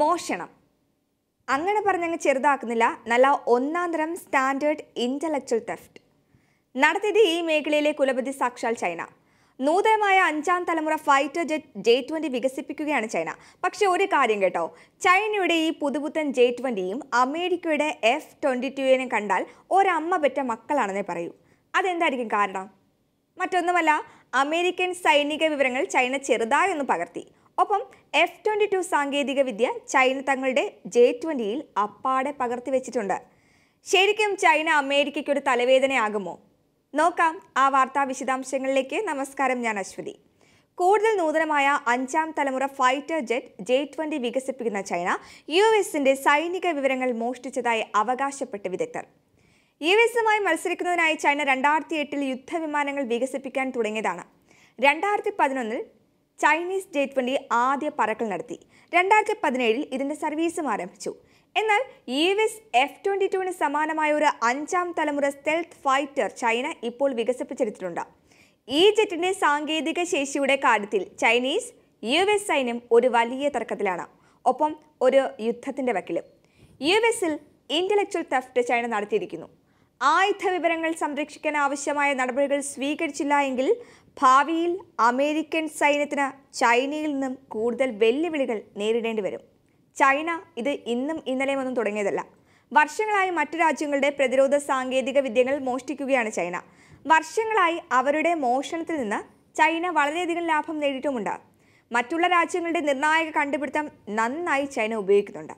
മോഷണം അങ്ങനെ പറഞ്ഞങ്ങ് ചെറുതാക്കുന്നില്ല നല്ല ഒന്നാം തരം സ്റ്റാൻഡേർഡ് ഇൻ്റലക്ച്വൽ തെഫ്റ്റ് നടത്തിയത് ഈ മേഖലയിലെ കുലപതി സാക്ഷാൽ ചൈന നൂതനമായ അഞ്ചാം തലമുറ ഫൈറ്റർ ജെറ്റ് ജെ ട്വൻ്റി വികസിപ്പിക്കുകയാണ് ചൈന പക്ഷേ ഒരു കാര്യം കേട്ടോ ചൈനയുടെ ഈ പുതുപുത്തൻ ജെ ട്വൻ്റിയും അമേരിക്കയുടെ എഫ് ട്വൻ്റി ടുവിനെയും കണ്ടാൽ ഒരമ്മ പെറ്റ മക്കളാണെന്നേ പറയൂ അതെന്തായിരിക്കും കാരണം മറ്റൊന്നുമല്ല അമേരിക്കൻ സൈനിക വിവരങ്ങൾ ചൈന ചെറുതായൊന്ന് പകർത്തി ഒപ്പം എഫ് ട്വൻ്റി ടു സാങ്കേതികവിദ്യ ചൈന തങ്ങളുടെ ജെ ട്വൻ്റിയിൽ അപ്പാടെ പകർത്തി വെച്ചിട്ടുണ്ട് ശരിക്കും ചൈന അമേരിക്കയ്ക്കൊരു തലവേദനയാകുമോ നോക്കാം ആ വാർത്താ വിശദാംശങ്ങളിലേക്ക് നമസ്കാരം ഞാൻ അശ്വതി കൂടുതൽ നൂതനമായ അഞ്ചാം തലമുറ ഫൈറ്റർ ജെറ്റ് ജെ ട്വൻ്റി വികസിപ്പിക്കുന്ന ചൈന യു എസിൻ്റെ സൈനിക വിവരങ്ങൾ മോഷ്ടിച്ചതായി അവകാശപ്പെട്ട് വിദഗ്ധർ യു എസുമായി മത്സരിക്കുന്നതിനായി ചൈന രണ്ടായിരത്തി എട്ടിൽ യുദ്ധവിമാനങ്ങൾ വികസിപ്പിക്കാൻ തുടങ്ങിയതാണ് രണ്ടായിരത്തി പതിനൊന്നിൽ ചൈനീസ് ജെ ട്വൻ്റി ആദ്യ പറക്കൽ നടത്തി രണ്ടായിരത്തി പതിനേഴിൽ ഇതിൻ്റെ സർവീസും ആരംഭിച്ചു എന്നാൽ യുവിസ് എഫ് ട്വൻ്റി ടുവിന് സമാനമായ ഒരു അഞ്ചാം തലമുറ സ്റ്റെൽത്ത് ഫൈറ്റർ ചൈന ഇപ്പോൾ വികസിപ്പിച്ചെടുത്തിട്ടുണ്ട് ഈ ജെറ്റിൻ്റെ സാങ്കേതിക ശേഷിയുടെ കാര്യത്തിൽ ചൈനീസ് യു എസ് സൈന്യം ഒരു വലിയ തർക്കത്തിലാണ് ഒപ്പം ഒരു യുദ്ധത്തിൻ്റെ വക്കിലും യു എസിൽ ഇൻ്റലക്ച്വൽ തെഫ്റ്റ് ചൈന നടത്തിയിരിക്കുന്നു ആയുധ വിവരങ്ങൾ സംരക്ഷിക്കാൻ ആവശ്യമായ നടപടികൾ സ്വീകരിച്ചില്ല എങ്കിൽ ഭാവിയിൽ അമേരിക്കൻ സൈന്യത്തിന് ചൈനയിൽ നിന്നും കൂടുതൽ വെല്ലുവിളികൾ നേരിടേണ്ടി വരും ചൈന ഇത് ഇന്നും ഇന്നലെയുമൊന്നും തുടങ്ങിയതല്ല വർഷങ്ങളായി മറ്റു രാജ്യങ്ങളുടെ പ്രതിരോധ സാങ്കേതിക വിദ്യകൾ മോഷ്ടിക്കുകയാണ് ചൈന വർഷങ്ങളായി അവരുടെ മോഷണത്തിൽ നിന്ന് ചൈന വളരെയധികം ലാഭം നേടിയിട്ടുമുണ്ട് മറ്റുള്ള രാജ്യങ്ങളുടെ നിർണായക കണ്ടുപിടുത്തം നന്നായി ചൈന ഉപയോഗിക്കുന്നുണ്ട്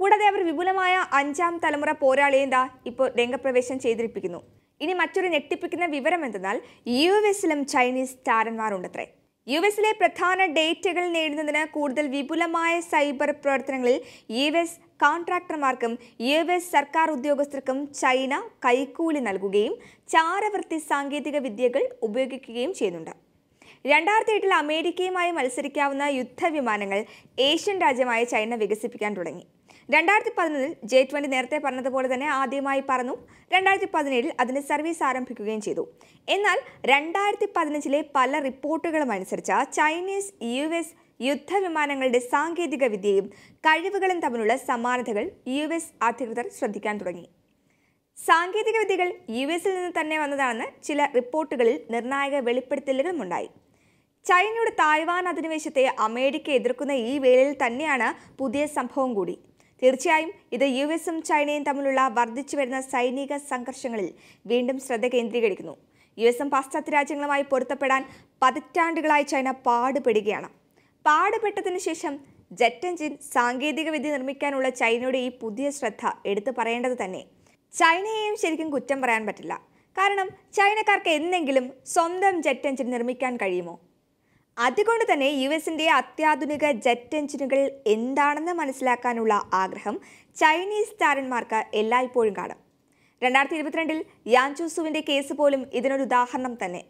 കൂടാതെ അവർ വിപുലമായ അഞ്ചാം തലമുറ പോരാളിയെ ഇപ്പോൾ രംഗപ്രവേശം ചെയ്തിരിപ്പിക്കുന്നു ഇനി മറ്റൊരു ഞെട്ടിപ്പിക്കുന്ന വിവരം എന്തെന്നാൽ യു എസിലും ചൈനീസ് താരന്മാരുണ്ടത്രേ യു എസിലെ പ്രധാന ഡേറ്റകൾ നേടുന്നതിന് കൂടുതൽ വിപുലമായ സൈബർ പ്രവർത്തനങ്ങളിൽ യു എസ് കോൺട്രാക്ടർമാർക്കും യു എസ് സർക്കാർ ഉദ്യോഗസ്ഥർക്കും ചൈന കൈക്കൂലി നൽകുകയും ചാരവൃത്തി സാങ്കേതിക വിദ്യകൾ ഉപയോഗിക്കുകയും ചെയ്യുന്നുണ്ട് രണ്ടായിരത്തി എട്ടിൽ അമേരിക്കയുമായി മത്സരിക്കാവുന്ന യുദ്ധവിമാനങ്ങൾ ഏഷ്യൻ രാജ്യമായ ചൈന വികസിപ്പിക്കാൻ തുടങ്ങി രണ്ടായിരത്തി പതിനൊന്നിൽ ജെ ട്വൻ്റി നേരത്തെ പറഞ്ഞതുപോലെ തന്നെ ആദ്യമായി പറഞ്ഞു രണ്ടായിരത്തി പതിനേഴിൽ അതിൻ്റെ സർവീസ് ആരംഭിക്കുകയും ചെയ്തു എന്നാൽ രണ്ടായിരത്തി പതിനഞ്ചിലെ പല റിപ്പോർട്ടുകളും അനുസരിച്ച് ചൈനീസ് യു എസ് യുദ്ധവിമാനങ്ങളുടെ സാങ്കേതിക വിദ്യയും കഴിവുകളും തമ്മിലുള്ള സമാനതകൾ യു എസ് അധികൃതർ ശ്രദ്ധിക്കാൻ തുടങ്ങി സാങ്കേതിക വിദ്യകൾ യു എസിൽ നിന്ന് തന്നെ വന്നതാണെന്ന് ചില റിപ്പോർട്ടുകളിൽ നിർണായക വെളിപ്പെടുത്തലുകളും ഉണ്ടായി ചൈനയുടെ തായ്വാൻ അധിനിവേശത്തെ അമേരിക്ക എതിർക്കുന്ന ഈ വേളയിൽ തന്നെയാണ് പുതിയ സംഭവം കൂടി തീർച്ചയായും ഇത് യു എസും ചൈനയും തമ്മിലുള്ള വർദ്ധിച്ചു വരുന്ന സൈനിക സംഘർഷങ്ങളിൽ വീണ്ടും ശ്രദ്ധ കേന്ദ്രീകരിക്കുന്നു യു എസും പാശ്ചാത്യ രാജ്യങ്ങളുമായി പൊരുത്തപ്പെടാൻ പതിറ്റാണ്ടുകളായി ചൈന പാടുപെടുകയാണ് പാടുപെട്ടതിനു ശേഷം ജെറ്റ് എഞ്ചിൻ സാങ്കേതികവിദ്യ നിർമ്മിക്കാനുള്ള ചൈനയുടെ ഈ പുതിയ ശ്രദ്ധ എടുത്തു പറയേണ്ടത് തന്നെ ചൈനയെയും ശരിക്കും കുറ്റം പറയാൻ പറ്റില്ല കാരണം ചൈനക്കാർക്ക് എന്നെങ്കിലും സ്വന്തം ജെറ്റ് എഞ്ചിൻ നിർമ്മിക്കാൻ കഴിയുമോ അതുകൊണ്ട് തന്നെ യു എസിൻ്റെ അത്യാധുനിക ജെറ്റ് എഞ്ചിനുകൾ എന്താണെന്ന് മനസ്സിലാക്കാനുള്ള ആഗ്രഹം ചൈനീസ് താരന്മാർക്ക് എല്ലായ്പ്പോഴും കാണും രണ്ടായിരത്തി ഇരുപത്തിരണ്ടിൽ യാൻചൂസുവിൻ്റെ കേസ് പോലും ഇതിനൊരു ഉദാഹരണം തന്നെ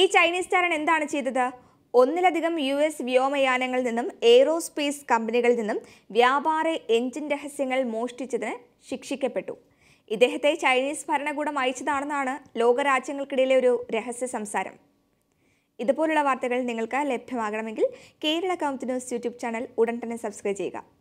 ഈ ചൈനീസ് താരൻ എന്താണ് ചെയ്തത് ഒന്നിലധികം യു എസ് വ്യോമയാനങ്ങളിൽ നിന്നും എയ്റോസ്പേസ് കമ്പനികളിൽ നിന്നും വ്യാപാര എഞ്ചിൻ രഹസ്യങ്ങൾ മോഷ്ടിച്ചതിന് ശിക്ഷിക്കപ്പെട്ടു ഇദ്ദേഹത്തെ ചൈനീസ് ഭരണകൂടം അയച്ചതാണെന്നാണ് ലോകരാജ്യങ്ങൾക്കിടയിലെ ഒരു രഹസ്യ സംസാരം ഇതുപോലുള്ള വാർത്തകൾ നിങ്ങൾക്ക് ലഭ്യമാകണമെങ്കിൽ Kerala Kaumudi news YouTube channel ഉടൻ തന്നെ സബ്സ്ക്രൈബ് ചെയ്യുക